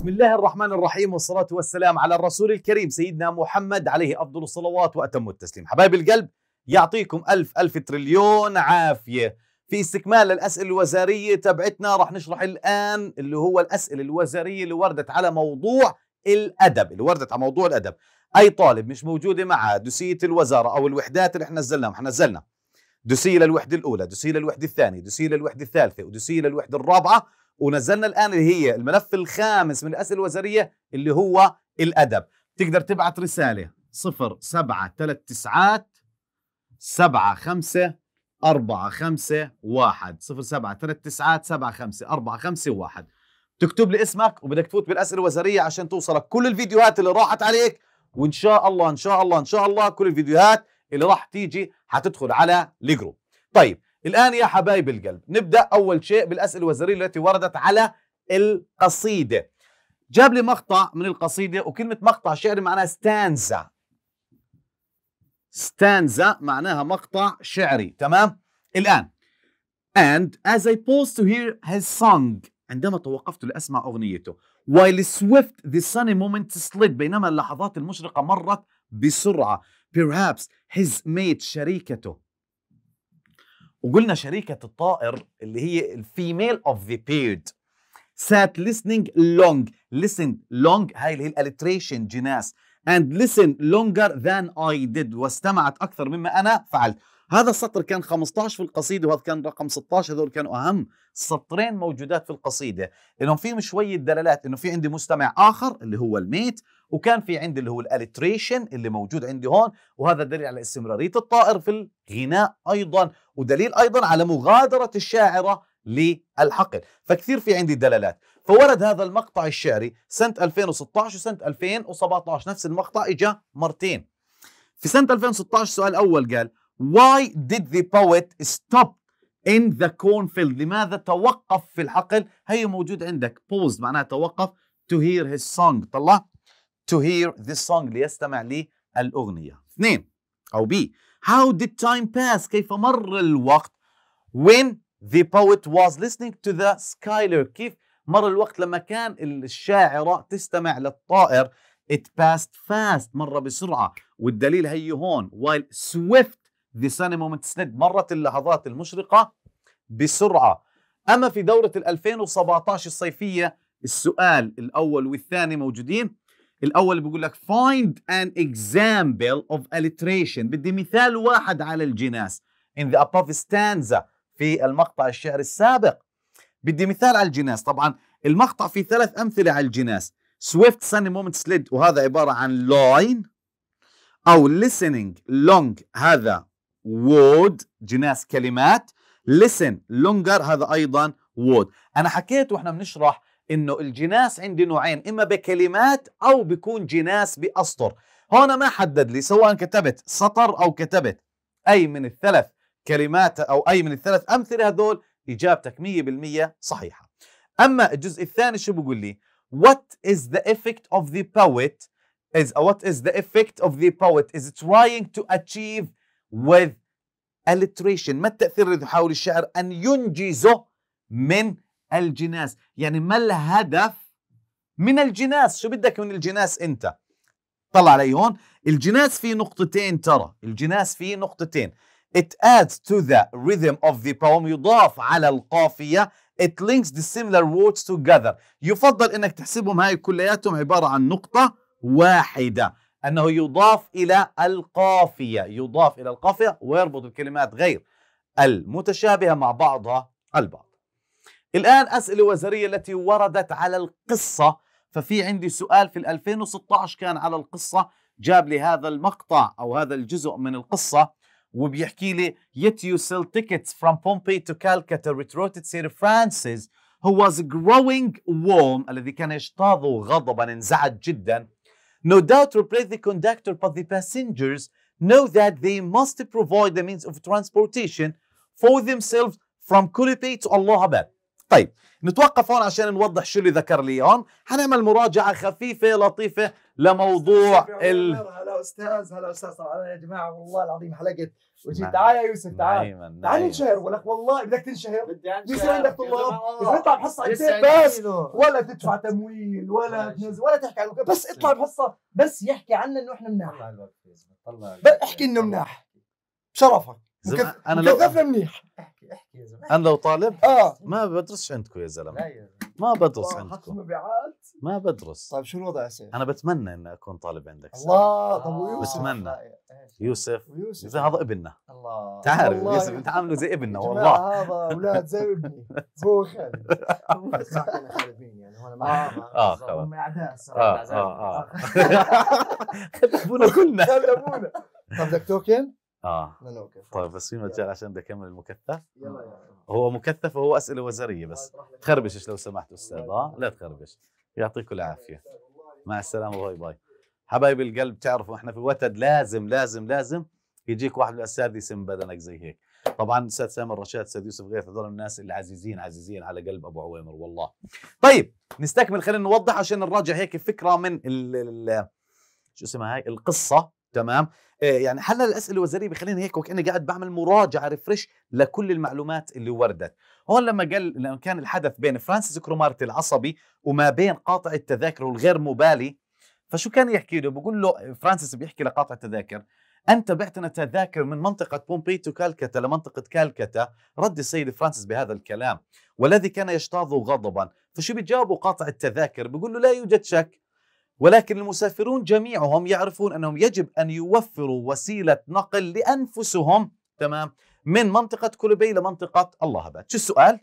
بسم الله الرحمن الرحيم والصلاة والسلام على الرسول الكريم سيدنا محمد عليه أفضل الصلوات وأتم التسليم حبايب القلب يعطيكم ألف ألف تريليون عافية في استكمال الأسئلة الوزارية تبعتنا رح نشرح الآن اللي هو الأسئلة الوزارية اللي وردت على موضوع الأدب اللي وردت على موضوع الأدب أي طالب مش موجودة معه دوسية الوزارة أو الوحدات اللي احنا نزلناها احنا نزلنا دوسية للوحدة الأولى دوسية للوحدة الثانية دوسية للوحدة الثالثة ودوسية للوحدة الرابعة ونزلنا الان اللي هي الملف الخامس من الاسئله الوزاريه اللي هو الادب تقدر تبعت رساله 073 سبعة خمسة أربعة خمسة واحد صفر سبعة ثلاث تسعات سبعة خمسة أربعة خمسة واحد تكتب لي اسمك وبدك تفوت بالأسئلة الوزارية عشان توصلك كل الفيديوهات اللي راحت عليك وإن شاء الله إن شاء الله إن شاء الله كل الفيديوهات اللي راح تيجي حتدخل على الجروب طيب الآن يا حبايب القلب نبدأ أول شيء بالأسئلة الوزارية التي وردت على القصيدة جاب لي مقطع من القصيدة وكلمة مقطع شعري معناها ستانزا ستانزا معناها مقطع شعري تمام الآن And as I paused to hear his song عندما توقفت لأسمع أغنيته While swift the sunny moment slid بينما اللحظات المشرقة مرت بسرعة Perhaps his mate شريكته وقلنا شريكة الطائر اللي هي الفيميل اوف ذا بيرد سات listening long listen long هاي اللي هي الالتريشن جناس and listen longer than I did واستمعت أكثر مما أنا فعلت هذا السطر كان 15 في القصيدة وهذا كان رقم 16 هذول كانوا أهم سطرين موجودات في القصيدة لأنهم فيهم شوية دلالات أنه في عندي مستمع آخر اللي هو الميت وكان في عندي اللي هو الالتريشن اللي موجود عندي هون وهذا دليل على استمراريه الطائر في الغناء ايضا ودليل ايضا على مغادره الشاعره للحقل فكثير في عندي دلالات فورد هذا المقطع الشعري سنة 2016 وسنة 2017 نفس المقطع إجا مرتين في سنة 2016 السؤال الأول قال Why did the poet stop in the cornfield لماذا توقف في الحقل هي موجود عندك pause معناها توقف to hear his song طلع to hear this song ليستمع للأغنية اثنين أو بي how did time pass كيف مر الوقت when the poet was listening to the skyler كيف مر الوقت لما كان الشاعرة تستمع للطائر it passed fast مر بسرعة والدليل هي هون while swift the sunny moment سند مرت اللحظات المشرقة بسرعة أما في دورة ال 2017 الصيفية السؤال الأول والثاني موجودين الاول بيقول لك find an example of alliteration بدي مثال واحد على الجناس in the above stanza في المقطع الشعري السابق بدي مثال على الجناس طبعا المقطع فيه ثلاث امثله على الجناس swift sunny moment slid وهذا عباره عن line او listening long هذا word جناس كلمات listen longer هذا ايضا word انا حكيت واحنا بنشرح انه الجناس عندي نوعين اما بكلمات او بكون جناس باسطر هون ما حدد لي سواء كتبت سطر او كتبت اي من الثلاث كلمات او اي من الثلاث امثله هذول اجابتك 100% صحيحه اما الجزء الثاني شو بقول لي what is the effect of the poet is what is the effect of the poet is trying to achieve with alliteration ما التاثير الذي يحاول الشعر ان ينجزه من الجناس يعني ما الهدف من الجناس شو بدك من الجناس انت طلع علي هون الجناس فيه نقطتين ترى الجناس فيه نقطتين It adds to the rhythm of the poem يضاف على القافية It links the similar words together يفضل انك تحسبهم هاي كلياتهم عبارة عن نقطة واحدة انه يضاف الى القافية يضاف الى القافية ويربط الكلمات غير المتشابهة مع بعضها البعض الآن أسئلة وزارية التي وردت على القصة ففي عندي سؤال في 2016 كان على القصة جاب لي هذا المقطع أو هذا الجزء من القصة وبيحكي لي yet you sell tickets from Pompeii to Calcutta retroated Sir Francis who was growing warm الذي كان يشتاظ غضبا انزعج جدا no doubt replaced the conductor but the passengers know that they must provide the means of transportation for themselves from Kulipi to Allahabad طيب نتوقف هون عشان نوضح شو اللي ذكر لي هون حنعمل مراجعة خفيفة لطيفة لموضوع ال هلا أستاذ هلا أستاذ طبعا يا جماعة والله العظيم حلقت وجيت نعم. تعال يا يوسف تعال تعال ننشهر ولك والله بدك تنشهر انشهر عندك طلاب بس اطلع بحصه بس ولا تدفع تمويل ولا تنزل ولا تحكي عنه بس اطلع بحصه بس يحكي عنا انه احنا مناح احكي انه مناح بشرفك زم... انا لو كثفنا منيح احكي احكي يا زلمه انا لو طالب اه ما بدرسش عندكم يا زلمه ما بدرس عندكم مبيعات ما بدرس طيب شو الوضع يا سيف؟ انا بتمنى اني اكون طالب عندك الله طب آه، ويوسف بتمنى يوسف يوسف هذا ابننا الله تعرف الله يوسف انت عامله زي ابننا والله هذا اولاد زي ابني هو خالد بس يعني، ما يعني اه, آه، خلاص هم اعداء الصراحه اه اه, آه. خلفونا كلنا خلفونا طب بدك توكن؟ اه طيب بس في مجال عشان بدي اكمل المكثف يلا يلا هو مكثف وهو اسئله وزاريه بس طيب، تخربشش لو سمحت استاذ اه لا تخربش يعطيكم العافيه مع السلامه باي باي حبايب القلب تعرفوا احنا في وتد لازم لازم لازم يجيك واحد من الاساتذه يسم بدنك زي هيك طبعا استاذ سامر رشاد استاذ يوسف غيث هذول الناس اللي عزيزين عزيزين على قلب ابو عويمر والله طيب نستكمل خلينا نوضح عشان نراجع هيك فكره من ال شو اسمها هاي القصه تمام آه، يعني حل الاسئله الوزاريه بخليني هيك وكاني قاعد بعمل مراجعه ريفرش لكل المعلومات اللي وردت هون لما قال لما كان الحدث بين فرانسيس كرومارتي العصبي وما بين قاطع التذاكر والغير مبالي فشو كان يحكي له بقول له فرانسيس بيحكي لقاطع التذاكر انت بعتنا تذاكر من منطقه بومبي تو كالكتا لمنطقه كالكتا رد السيد فرانسيس بهذا الكلام والذي كان يشتاظ غضبا فشو بيجاوبه قاطع التذاكر بيقول له لا يوجد شك ولكن المسافرون جميعهم يعرفون أنهم يجب أن يوفروا وسيلة نقل لأنفسهم تمام من منطقة كولوبي لمنطقة اللهبات شو السؤال؟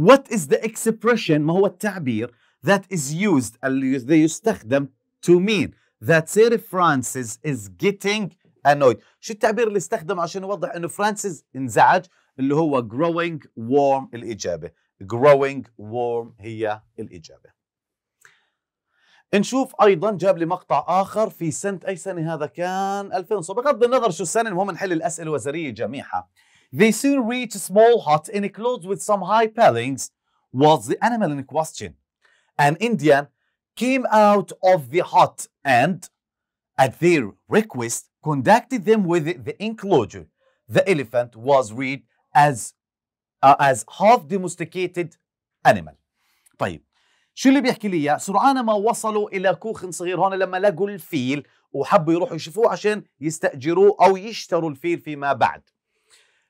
What is the expression ما هو التعبير that is used الذي يستخدم to mean that Sir Francis is getting annoyed شو التعبير اللي استخدم عشان يوضح انه فرانسيس انزعج اللي هو growing warm الاجابه growing warm هي الاجابه نشوف ايضا جاب لي مقطع اخر في سنه اي سنه هذا كان 2000 بغض النظر شو السنه المهم نحل الاسئله الوزاريه جميعها They soon reach a small hut enclosed with some high palings was the animal in question. An Indian came out of the hut and at their request conducted them with the enclosure. The elephant was read as uh, as half domesticated animal. طيب شو اللي بيحكي لي اياه؟ سرعان ما وصلوا الى كوخ صغير هون لما لقوا الفيل وحبوا يروحوا يشوفوه عشان يستاجروه او يشتروا الفيل فيما بعد.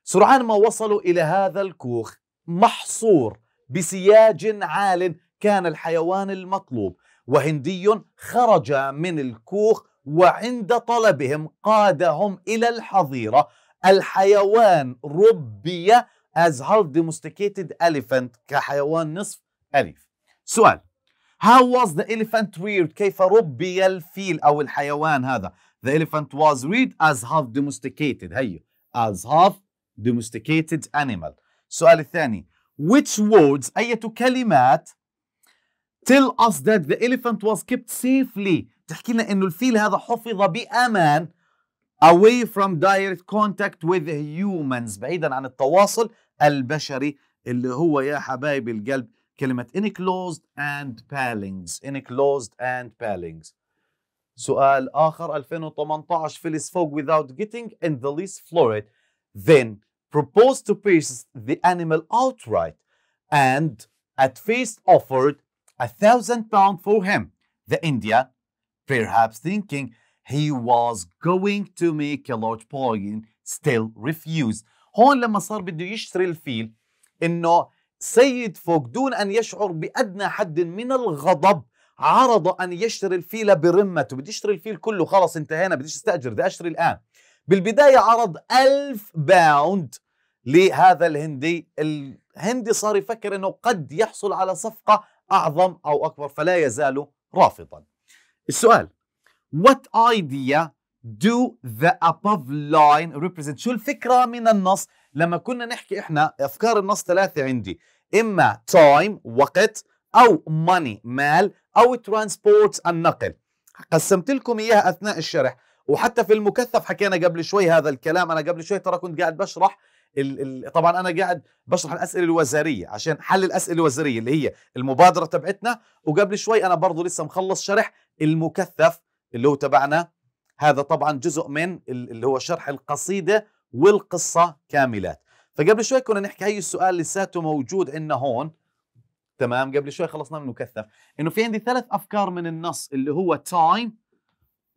سرعان ما وصلوا الى هذا الكوخ محصور بسياج عال كان الحيوان المطلوب وهندي خرج من الكوخ وعند طلبهم قادهم الى الحظيره الحيوان ربي as half domesticated elephant كحيوان نصف اليف سؤال How was the elephant reared? كيف ربي الفيل أو الحيوان هذا؟ The elephant was reared as half domesticated هيو as half domesticated animal سؤال الثاني Which words أية كلمات tell us that the elephant was kept safely تحكي لنا انه الفيل هذا حفظ بامان away from direct contact with humans بعيدا عن التواصل البشري اللي هو يا حبايب القلب كلمة enclosed and palings enclosed and palings سؤال آخر 2018 Phyllis Fogg without getting in the least florid then proposed to purchase the animal outright and at first offered a thousand pound for him the India perhaps thinking he was going to make a large bargain still refused هون لما صار بده يشتري الفيل انه سيد فوق دون أن يشعر بأدنى حد من الغضب عرض أن يشتري الفيل برمته بدي اشتري الفيل كله خلاص انتهينا بديش استأجر بدي أشتري الآن بالبداية عرض ألف باوند لهذا الهندي الهندي صار يفكر أنه قد يحصل على صفقة أعظم أو أكبر فلا يزال رافضا السؤال What idea do the above line represent شو الفكرة من النص لما كنا نحكي احنا افكار النص ثلاثه عندي اما تايم وقت او ماني مال او ترانسبورت النقل قسمت لكم اياها اثناء الشرح وحتى في المكثف حكينا قبل شوي هذا الكلام انا قبل شوي ترى كنت قاعد بشرح ال ال طبعا انا قاعد بشرح الاسئله الوزاريه عشان حل الاسئله الوزاريه اللي هي المبادره تبعتنا وقبل شوي انا برضه لسه مخلص شرح المكثف اللي هو تبعنا هذا طبعا جزء من اللي هو شرح القصيده والقصة كاملات فقبل شوي كنا نحكي هي السؤال لساته موجود عندنا هون تمام قبل شوي خلصنا منه مكثف انه في عندي ثلاث افكار من النص اللي هو تايم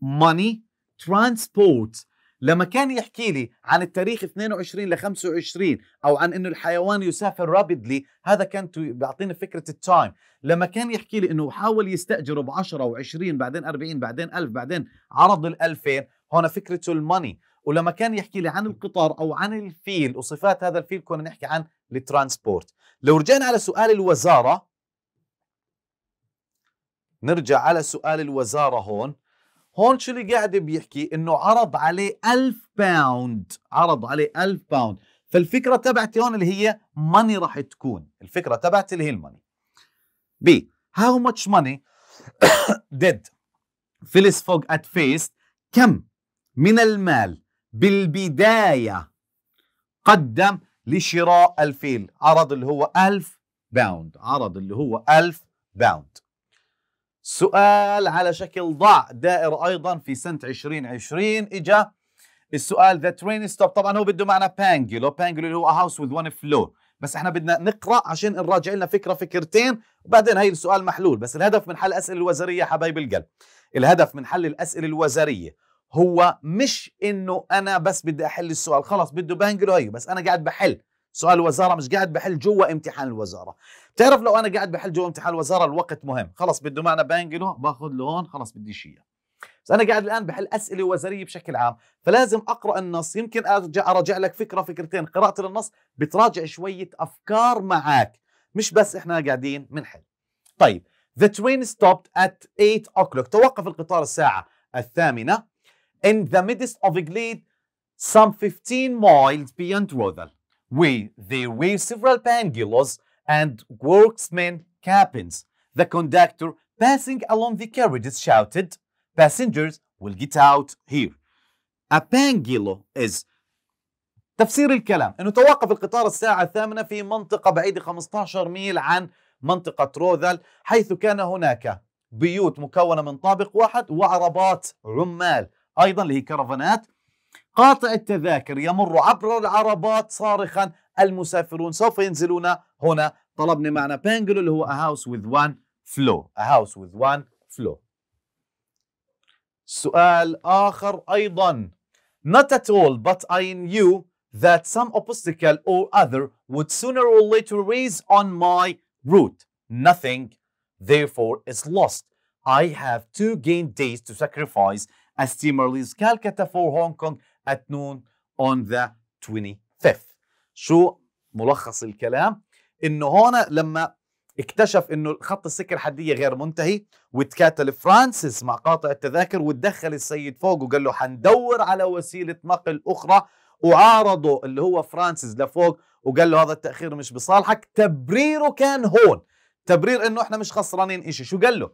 ماني ترانسبورت لما كان يحكي لي عن التاريخ 22 ل 25 او عن انه الحيوان يسافر رابيدلي هذا كان بيعطيني فكره التايم لما كان يحكي لي انه حاول يستاجره ب 10 و20 بعدين 40 بعدين 1000 بعدين عرض ال 2000 هون فكرته الماني ولما كان يحكي لي عن القطار او عن الفيل وصفات هذا الفيل كنا نحكي عن الترانسبورت لو رجعنا على سؤال الوزاره نرجع على سؤال الوزاره هون هون شو اللي قاعد بيحكي انه عرض عليه 1000 باوند عرض عليه 1000 باوند فالفكره تبعتي هون اللي هي ماني راح تكون الفكره تبعتي اللي هي الماني بي هاو ماتش ماني ديد فيلس فوج ات فيست كم من المال بالبداية قدم لشراء الفيل عرض اللي هو ألف باوند عرض اللي هو ألف باوند سؤال على شكل ضع دائر أيضا في سنة 2020 إجا السؤال ذا train stop طبعا هو بده معنا بانجلو بانجلو اللي هو a house with one floor بس احنا بدنا نقرا عشان نراجع لنا فكره فكرتين وبعدين هي السؤال محلول بس الهدف من حل الاسئله الوزاريه حبايب القلب الهدف من حل الاسئله الوزاريه هو مش انه انا بس بدي احل السؤال خلص بده بهنجله هيو بس انا قاعد بحل سؤال وزارة مش قاعد بحل جوا امتحان الوزارة بتعرف لو انا قاعد بحل جوا امتحان الوزارة الوقت مهم خلص بده معنا بانجله باخذ لهون خلص بدي بديش اياه بس انا قاعد الان بحل اسئله وزاريه بشكل عام فلازم اقرا النص يمكن ارجع اراجع لك فكره فكرتين قراءه للنص بتراجع شويه افكار معك مش بس احنا قاعدين بنحل طيب the train stopped at 8 o'clock توقف القطار الساعه الثامنه in the midst of a Glade, some 15 miles beyond Rodal, where there were several pangulos and worksmen cabins. The conductor, passing along the carriages, shouted, Passengers will get out here. A pangulo is تفسير الكلام انه توقف القطار الساعة الثامنة في منطقة بعيدة 15 ميل عن منطقة روذل حيث كان هناك بيوت مكونة من طابق واحد وعربات عمال أيضا اللي هي كرفانات قاطع التذاكر يمر عبر العربات صارخا المسافرون سوف ينزلون هنا طلبني معنا بانجلو اللي هو a house with one floor a house with one floor سؤال آخر أيضا not at all but I knew that some obstacle or other would sooner or later raise on my route nothing therefore is lost I have two gain days to sacrifice as steamer leaves Calcutta for Hong Kong at noon on the 25th شو ملخص الكلام انه هون لما اكتشف انه خط السكه الحديه غير منتهي وتكاتل فرانسيس مع قاطع التذاكر وتدخل السيد فوق وقال له حندور على وسيله نقل اخرى وعارضه اللي هو فرانسيس لفوق وقال له هذا التاخير مش بصالحك تبريره كان هون تبرير انه احنا مش خسرانين شيء شو قال له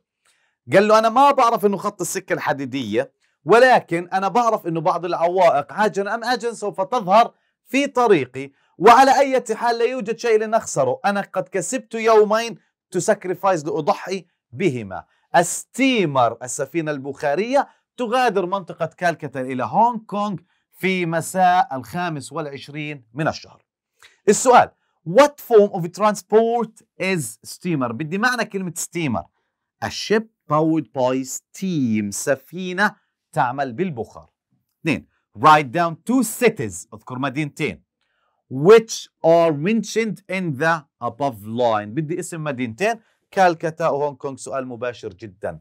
قال له انا ما بعرف انه خط السكه الحديديه ولكن أنا بعرف أنه بعض العوائق عاجلا أم آجلا سوف تظهر في طريقي وعلى أي حال لا يوجد شيء لنخسره أنا قد كسبت يومين تسكريفايز لأضحي بهما الستيمر السفينة البخارية تغادر منطقة كالكتا إلى هونغ كونغ في مساء الخامس والعشرين من الشهر السؤال What form of transport is steamer؟ بدي معنى كلمة steamer A ship powered by steam سفينة تعمل بالبخار اثنين write down two cities اذكر مدينتين which are mentioned in the above line بدي اسم مدينتين كالكتا وهونغ كونغ سؤال مباشر جدا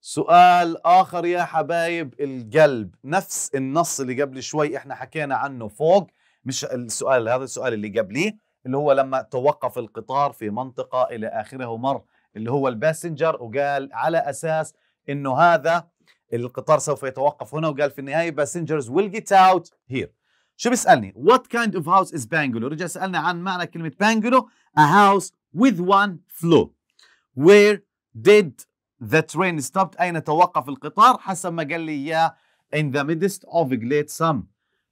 سؤال آخر يا حبايب القلب نفس النص اللي قبل شوي احنا حكينا عنه فوق مش السؤال هذا السؤال اللي قبليه اللي هو لما توقف القطار في منطقة إلى آخره مر اللي هو الباسنجر وقال على أساس انه هذا القطار سوف يتوقف هنا وقال في النهايه باسنجرز ويل جيت اوت هير شو بيسالني وات كايند اوف هاوس از بانجلو رجع سالنا عن معنى كلمه بانجلو ا هاوس وذ وان فلو وير ديد ذا ترين ستوب اين توقف القطار حسب ما قال لي اياه in the midst of great سام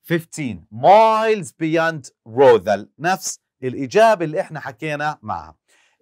15 miles beyond روذل نفس الإجابة اللي إحنا حكينا معها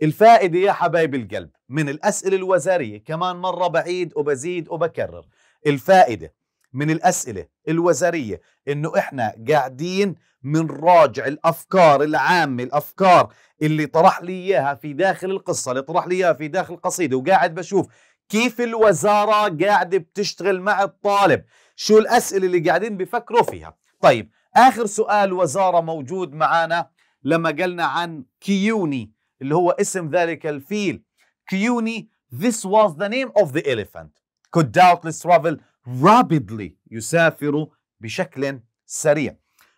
الفائدة يا حبايب القلب من الأسئلة الوزارية كمان مرة بعيد وبزيد وبكرر الفائدة من الأسئلة الوزارية إنه إحنا قاعدين بنراجع الأفكار العامة الأفكار اللي طرح لي إياها في داخل القصة اللي طرح لي إياها في داخل القصيدة وقاعد بشوف كيف الوزارة قاعدة بتشتغل مع الطالب شو الأسئلة اللي قاعدين بفكروا فيها طيب آخر سؤال وزارة موجود معنا لما قلنا عن كيوني اللي هو اسم ذلك الفيل Cuyuni, this was the name of the elephant, could doubtless travel rapidly, يسافر بشكل سريع,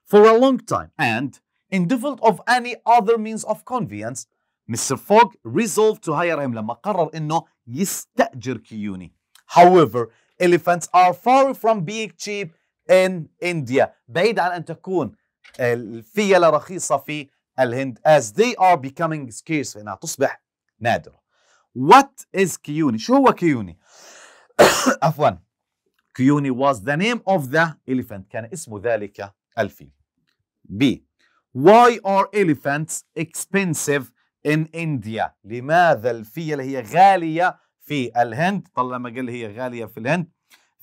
for a long time, and in default of any other means of conveyance, Mr. Fogg resolved to hire him لما قرر انه يستأجر كيوني. However, elephants are far from being cheap in India. بعيد عن ان تكون الفيلة رخيصة في الهند as they are becoming scarce فإنها تصبح نادرة. What is Kiyuni? شو هو كيوني؟ عفوا كيوني was the name of the elephant كان اسم ذلك الفيل B Why are elephants expensive in India? لماذا الفيل هي غالية في الهند؟ طالما قال هي غالية في الهند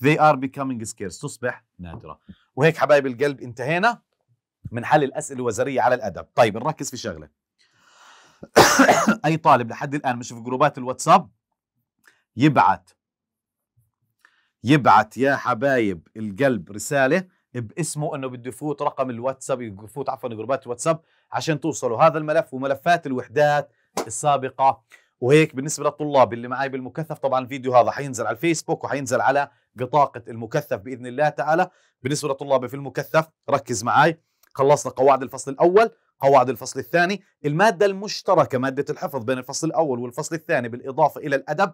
They are becoming scarce تصبح نادرة وهيك حبايب القلب انتهينا من حل الأسئلة الوزارية على الأدب طيب نركز في شغلة اي طالب لحد الان مش في جروبات الواتساب يبعت يبعت يا حبايب القلب رساله باسمه انه بده يفوت رقم الواتساب يفوت عفوا جروبات الواتساب عشان توصلوا هذا الملف وملفات الوحدات السابقه وهيك بالنسبه للطلاب اللي معي بالمكثف طبعا الفيديو هذا حينزل على الفيسبوك وحينزل على بطاقه المكثف باذن الله تعالى بالنسبه لطلابي في المكثف ركز معي خلصنا قواعد الفصل الاول قواعد الفصل الثاني المادة المشتركة مادة الحفظ بين الفصل الأول والفصل الثاني بالإضافة إلى الأدب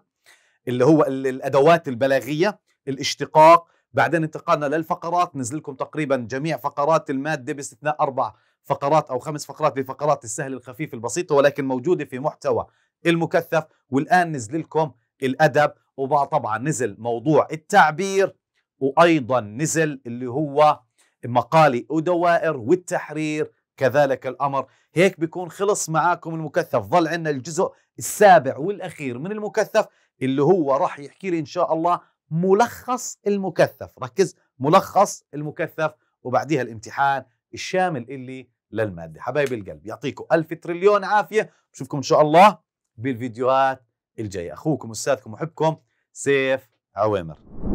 اللي هو الأدوات البلاغية الاشتقاق بعدين انتقلنا للفقرات نزل لكم تقريبا جميع فقرات المادة باستثناء أربع فقرات أو خمس فقرات لفقرات السهل الخفيف البسيطة ولكن موجودة في محتوى المكثف والآن نزل لكم الأدب وبعد طبعا نزل موضوع التعبير وأيضا نزل اللي هو مقالي ودوائر والتحرير كذلك الأمر هيك بيكون خلص معاكم المكثف ظل عندنا الجزء السابع والأخير من المكثف اللي هو راح يحكي لي إن شاء الله ملخص المكثف ركز ملخص المكثف وبعديها الامتحان الشامل اللي للمادة حبايب القلب يعطيكم ألف تريليون عافية بشوفكم إن شاء الله بالفيديوهات الجاية أخوكم أستاذكم وحبكم سيف عوامر